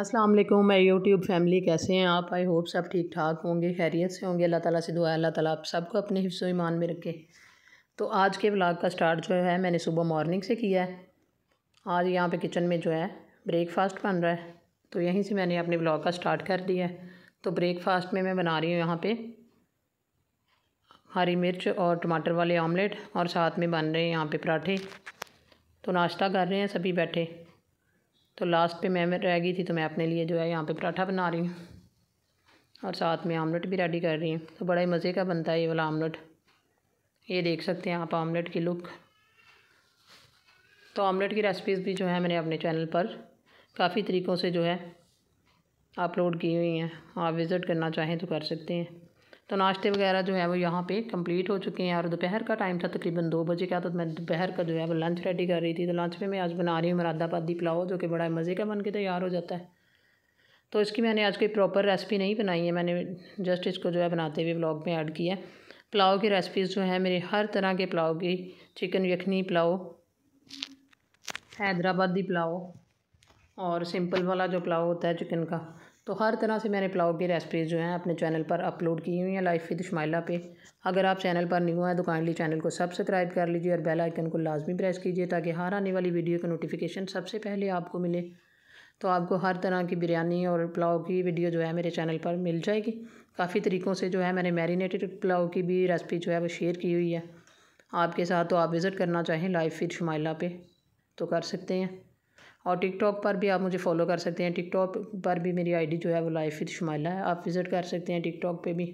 अस्सलाम वालेकुम मैं यूट्यूब फैमिली कैसे हैं आप आई होप सब ठीक ठाक होंगे खैरियत से होंगे अल्लाह ताला से दुआ अल्लाह ताला आप सबको अपने हिस्सों ईमान में रखे तो आज के व्लाग का स्टार्ट जो है मैंने सुबह मॉर्निंग से किया है आज यहाँ पे किचन में जो है ब्रेकफास्ट बन रहा है तो यहीं से मैंने अपने ब्लॉग का स्टार्ट कर दिया है तो ब्रेकफास्ट में मैं बना रही हूँ यहाँ पर हरी मिर्च और टमाटर वाले ऑमलेट और साथ में बन रहे हैं यहाँ पर पराठे तो नाश्ता कर रहे हैं सभी बैठे तो लास्ट पे मैं रह गई थी तो मैं अपने लिए जो है यहाँ पे पराठा बना रही हूँ और साथ में आमलेट भी रेडी कर रही हूँ तो बड़ा ही मज़े का बनता है ये वाला आमलेट ये देख सकते हैं आप आमलेट की लुक तो आमलेट की रेसिपीज़ भी जो है मैंने अपने चैनल पर काफ़ी तरीक़ों से जो है अपलोड की हुई हैं आप विज़िट करना चाहें तो कर सकते हैं तो नाश्ते वगैरह जो है वो यहाँ पे कंप्लीट हो चुके हैं और दोपहर का टाइम था तकरीबन दो बजे का तो मैं दोपहर का जो है वो लंच रेडी कर रही थी तो लंच में मैं आज बना रही हूँ मुरादाबादी पुलाव जो कि बड़ा मज़े का बन के तैयार हो जाता है तो इसकी मैंने आज कोई प्रॉपर रेसिपी नहीं बनाई है मैंने जस्ट इसको जो है बनाते हुए ब्लॉग में ऐड किया पुलाव की रेसिपीज़ जो है मेरे हर तरह के पुलाव की चिकन यखनी पुलाव हैदराबादी पुलाव और सिंपल वाला जो पुलाव होता है चिकन का तो हर तरह से मैंने पुलाव की रेसिपीज़ जो हैं अपने चैनल पर अपलोड की हुई हैं लाइफ विद शमाइला पे अगर आप चैनल पर न्यू हैं तो काइंडली चैनल को सब्सक्राइब कर लीजिए और बेल आइकन को लाजमी प्रेस कीजिए ताकि हर आने वाली वीडियो का नोटिफिकेशन सबसे पहले आपको मिले तो आपको हर तरह की बिरयानी और पुलाव की वीडियो जो है मेरे चैनल पर मिल जाएगी काफ़ी तरीक़ों से जो है मैंने मैरिनेटेड पुलाव की भी रेसिपी जो है वो शेयर की हुई है आपके साथ तो आप विज़िट करना चाहें लाइफ विद शमाइला पे तो कर सकते हैं और टिकटॉक पर भी आप मुझे फॉलो कर सकते हैं टिकटॉक पर भी मेरी आईडी जो है वो लाइफ विद शुमाइला है आप विज़िट कर सकते हैं टिकटॉक पे भी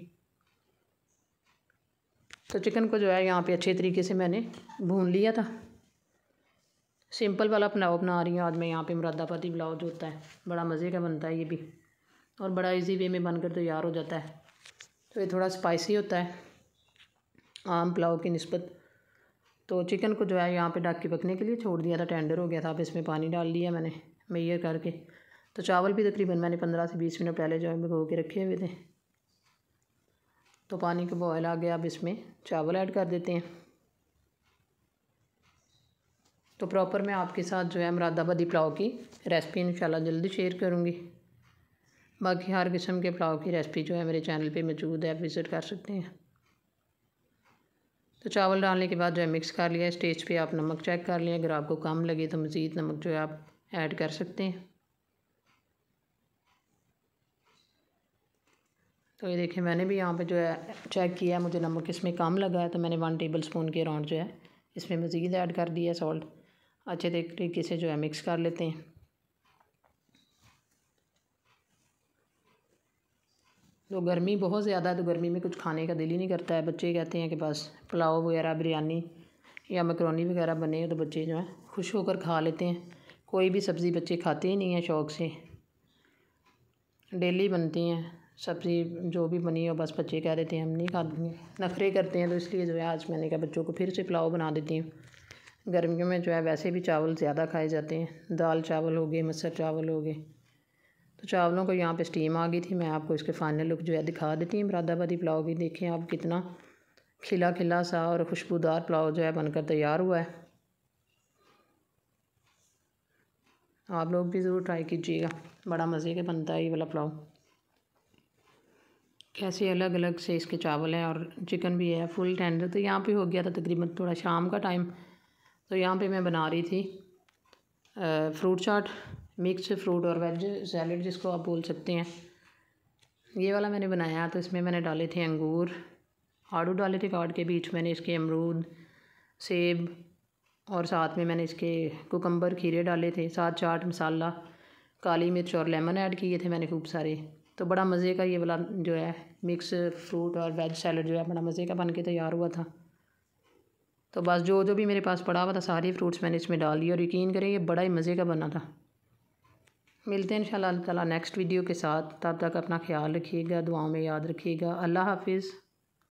तो चिकन को जो है यहाँ पे अच्छे तरीके से मैंने भून लिया था सिंपल वाला पुलाव बना रही हूँ आज मैं यहाँ पे मुरादापति पुलाव जो होता है बड़ा मज़े का बनता है ये भी और बड़ा इजी वे में बनकर तैयार तो हो जाता है तो ये थोड़ा स्पाइसी होता है आम पुलाव की नस्बत तो चिकन को जो है यहाँ पे डाक के पकने के लिए छोड़ दिया था टेंडर हो गया था अब इसमें पानी डाल दिया मैंने मैयर करके तो चावल भी तकरीबन मैंने पंद्रह से बीस मिनट पहले जो है भिगो के रखे हुए थे तो पानी का बॉयल आ गया अब इसमें चावल ऐड कर देते हैं तो प्रॉपर मैं आपके साथ जो है मुरादाबादी पुलाव की रेसिपी इंशाल्लाह जल्दी शेयर करूँगी बाकी हर किस्म के पुलाव की रेसिपी जो है मेरे चैनल पे मौजूद है आप विज़िट कर सकते हैं तो चावल डालने के बाद जो है मिक्स कर लिया स्टेज पे आप नमक चेक कर लिया अगर आपको कम लगे तो मज़ीद नमक जो है आप ऐड कर सकते हैं तो ये देखिए मैंने भी यहाँ पे जो है चेक किया है मुझे नमक इसमें कम लगा है तो मैंने वन टेबल स्पून के अराउंड जो है इसमें मज़ीद ऐड कर दिया सॉल्ट अच्छे तरीके से जो है मिक्स कर लेते हैं तो गर्मी बहुत ज़्यादा है तो गर्मी में कुछ खाने का दिल ही नहीं करता है बच्चे कहते हैं कि बस पुलाव वगैरह बिरयानी या मकरोनी वगैरह बने तो बच्चे जो है खुश होकर खा लेते हैं कोई भी सब्ज़ी बच्चे खाते ही नहीं हैं शौक़ से डेली बनती हैं सब्ज़ी जो भी बनी हो बस बच्चे कह देते हैं हम नहीं खाते नखरे करते हैं तो इसलिए जो है आज मैंने कहा बच्चों को फिर से पुलाव बना देती हूँ गर्मियों में जो है वैसे भी चावल ज़्यादा खाए जाते हैं दाल चावल हो गए मसर चावल हो गए तो चावलों को यहाँ पे स्टीम आ गई थी मैं आपको इसके फाइनल लुक जो है दिखा देती हूँ मुरादाबादी पुलाव की देखें आप कितना खिला खिला सा और खुशबूदार पुलाव जो है बनकर तैयार हुआ है आप लोग भी ज़रूर ट्राई कीजिएगा बड़ा मज़े के बनता है ये वाला पुलाव कैसे अलग अलग से इसके चावल हैं और चिकन भी है फुल टेंडर तो यहाँ पे हो गया था तकरीबन थोड़ा शाम का टाइम तो यहाँ पे मैं बना रही थी आ, फ्रूट चाट मिक्स फ्रूट और वेज सैलड जिसको आप बोल सकते हैं ये वाला मैंने बनाया तो इसमें मैंने डाले थे अंगूर आड़ू डाले थे काट के बीच मैंने इसके अमरूद सेब और साथ में मैंने इसके कोकम्बर खीरे डाले थे साथ चाट मसाला काली मिर्च और लेमन ऐड किए थे मैंने खूब सारे तो बड़ा मज़े का ये वाला जो है मिक्स फ्रूट और वेज सैलड जो है बड़ा मज़े का बन के तैयार हुआ था तो बस जो जो भी मेरे पास पड़ा हुआ था सारे फ्रूट्स मैंने इसमें डाल दिए और यकीन करें ये बड़ा ही मज़े का बना था मिलते हैं इंशाल्लाह ताला नेक्स्ट वीडियो के साथ तब तक अपना ख्याल रखिएगा दुआओं में याद रखिएगा अल्लाह हाफिज़